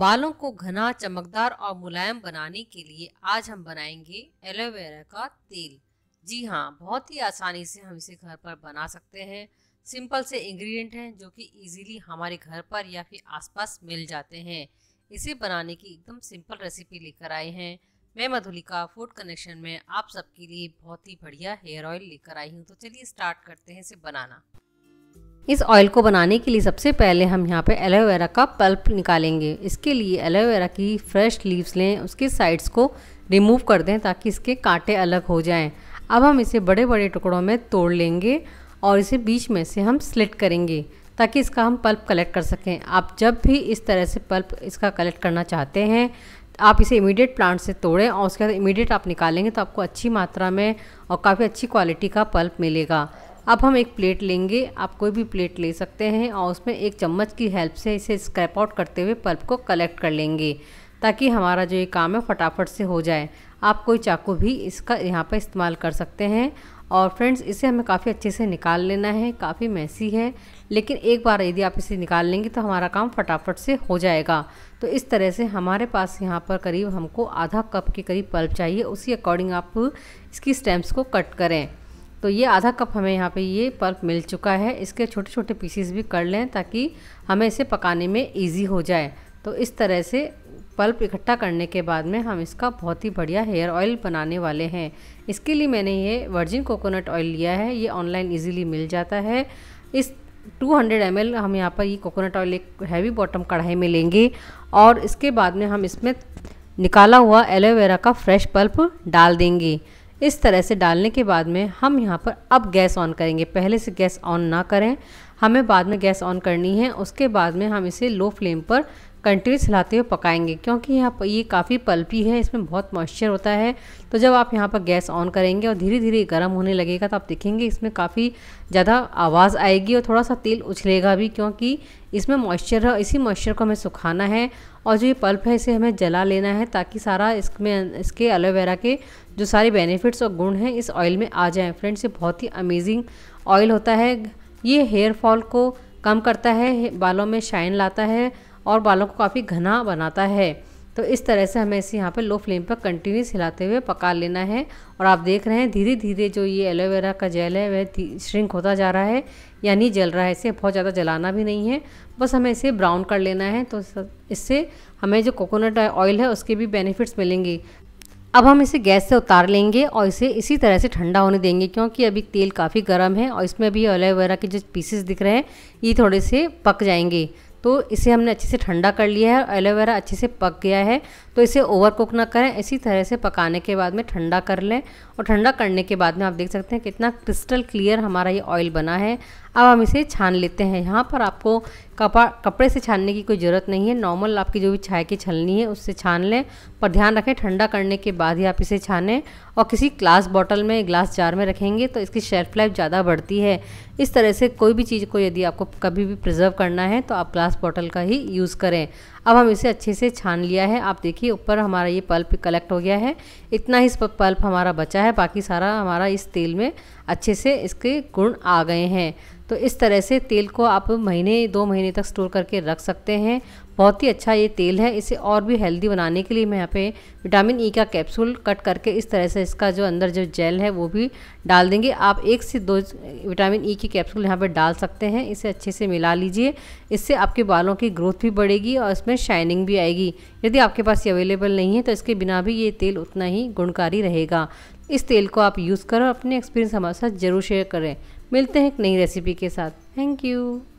बालों को घना चमकदार और मुलायम बनाने के लिए आज हम बनाएंगे एलोवेरा का तेल जी हाँ बहुत ही आसानी से हम इसे घर पर बना सकते हैं सिंपल से इंग्रेडिएंट हैं जो कि इजीली हमारे घर पर या फिर आसपास मिल जाते हैं इसे बनाने की एकदम सिंपल रेसिपी लेकर आए हैं मैं मधुलिका फूड कनेक्शन में आप सबके लिए बहुत ही बढ़िया हेयर ऑयल लेकर आई हूँ तो चलिए स्टार्ट करते हैं इसे बनाना इस ऑयल को बनाने के लिए सबसे पहले हम यहाँ पे एलोवेरा का पल्प निकालेंगे इसके लिए एलोवेरा की फ्रेश लीव्स लें उसके साइड्स को रिमूव कर दें ताकि इसके कांटे अलग हो जाएं अब हम इसे बड़े बड़े टुकड़ों में तोड़ लेंगे और इसे बीच में से हम स्लिट करेंगे ताकि इसका हम पल्प कलेक्ट कर सकें आप जब भी इस तरह से पल्प इसका कलेक्ट करना चाहते हैं आप इसे इमीडिएट प्लांट से तोड़ें और उसके बाद इमीडिएट आप निकालेंगे तो आपको अच्छी मात्रा में और काफ़ी अच्छी क्वालिटी का पल्प मिलेगा अब हम एक प्लेट लेंगे आप कोई भी प्लेट ले सकते हैं और उसमें एक चम्मच की हेल्प से इसे स्क्रैप आउट करते हुए पल्प को कलेक्ट कर लेंगे ताकि हमारा जो ये काम है फटाफट से हो जाए आप कोई चाकू भी इसका यहाँ पर इस्तेमाल कर सकते हैं और फ्रेंड्स इसे हमें काफ़ी अच्छे से निकाल लेना है काफ़ी मैसी है लेकिन एक बार यदि आप इसे निकाल लेंगे तो हमारा काम फटाफट से हो जाएगा तो इस तरह से हमारे पास यहाँ पर करीब हमको आधा कप के करीब पल्प चाहिए उसी अकॉर्डिंग आप इसकी स्टेम्प्स को कट करें तो ये आधा कप हमें यहाँ पे ये पल्प मिल चुका है इसके छोटे छोटे पीसीस भी कर लें ताकि हमें इसे पकाने में ईजी हो जाए तो इस तरह से पल्प इकट्ठा करने के बाद में हम इसका बहुत ही बढ़िया हेयर ऑयल बनाने वाले हैं इसके लिए मैंने ये वर्जिन कोकोनट ऑयल लिया है ये ऑनलाइन ईजीली मिल जाता है इस 200 एल हम यहाँ पर ये कोकोनट ऑयल एक हैवी बॉटम कढ़ाई में लेंगे और इसके बाद में हम इसमें निकाला हुआ एलोवेरा का फ्रेश पल्प डाल देंगे इस तरह से डालने के बाद में हम यहाँ पर अब गैस ऑन करेंगे पहले से गैस ऑन ना करें हमें बाद में गैस ऑन करनी है उसके बाद में हम इसे लो फ्लेम पर कंटिन्यूस हिलाते हुए पकाएंगे क्योंकि यहाँ पर ये काफ़ी पल्पी है इसमें बहुत मॉइस्चर होता है तो जब आप यहाँ पर गैस ऑन करेंगे और धीरे धीरे गर्म होने लगेगा तो आप देखेंगे इसमें काफ़ी ज़्यादा आवाज़ आएगी और थोड़ा सा तेल उछलेगा भी क्योंकि इसमें मॉइस्चर है इसी मॉइस्चर को हमें सुखाना है और जो ये पल्प है इसे हमें जला लेना है ताकि सारा इसमें इसके एलोवेरा के जो सारे बेनिफिट्स और गुण हैं इस ऑयल में आ जाएँ फ्रेंड्स ये बहुत ही अमेजिंग ऑयल होता है ये हेयर फॉल को कम करता है बालों में शाइन लाता है और बालों को काफ़ी घना बनाता है तो इस तरह से हमें इसे यहाँ पे लो फ्लेम पर कंटिन्यूस हिलाते हुए पका लेना है और आप देख रहे हैं धीरे धीरे जो ये एलोवेरा का जेल है वह श्रिंक होता जा रहा है यानी जल रहा है इसे बहुत ज़्यादा जलाना भी नहीं है बस हमें इसे ब्राउन कर लेना है तो इससे हमें जो कोकोनट ऑयल है उसके भी बेनिफिट्स मिलेंगे अब हम इसे गैस से उतार लेंगे और इसे इसी तरह से ठंडा होने देंगे क्योंकि अभी तेल काफ़ी गर्म है और इसमें भी एलोवेरा के जो पीसेस दिख रहे हैं ये थोड़े से पक जाएंगे तो इसे हमने अच्छे से ठंडा कर लिया है और एलोवेरा अच्छे से पक गया है तो इसे ओवर कुक ना करें इसी तरह से पकाने के बाद में ठंडा कर लें और ठंडा करने के बाद में आप देख सकते हैं कितना क्रिस्टल क्लियर हमारा ये ऑयल बना है अब हम इसे छान लेते हैं यहाँ पर आपको कपड़ा कपड़े से छानने की कोई ज़रूरत नहीं है नॉर्मल आपकी जो भी छाए की छलनी है उससे छान लें पर ध्यान रखें ठंडा करने के बाद ही आप इसे छानें और किसी ग्लास बॉटल में ग्लास जार में रखेंगे तो इसकी शेल्फ लाइफ ज़्यादा बढ़ती है इस तरह से कोई भी चीज़ को यदि आपको कभी भी प्रिजर्व करना है तो आप ग्लास बॉटल का ही यूज़ करें अब हम इसे अच्छे से छान लिया है आप देखिए ऊपर हमारा ये पल्प कलेक्ट हो गया है इतना ही पल्प हमारा बचा है बाकी सारा हमारा इस तेल में अच्छे से इसके गुण आ गए हैं तो इस तरह से तेल को आप महीने दो महीने तक स्टोर करके रख सकते हैं बहुत ही अच्छा ये तेल है इसे और भी हेल्दी बनाने के लिए मैं यहाँ पे विटामिन ई e का कैप्सूल कट करके इस तरह से इसका जो अंदर जो जेल है वो भी डाल देंगे आप एक से दो विटामिन ई e की कैप्सूल यहाँ पे डाल सकते हैं इसे अच्छे से मिला लीजिए इससे आपके बालों की ग्रोथ भी बढ़ेगी और इसमें शाइनिंग भी आएगी यदि आपके पास ये अवेलेबल नहीं है तो इसके बिना भी ये तेल उतना ही गुणकारी रहेगा इस तेल को आप यूज़ करो अपने एक्सपीरियंस हमारे साथ ज़रूर शेयर करें मिलते हैं एक नई रेसिपी के साथ थैंक यू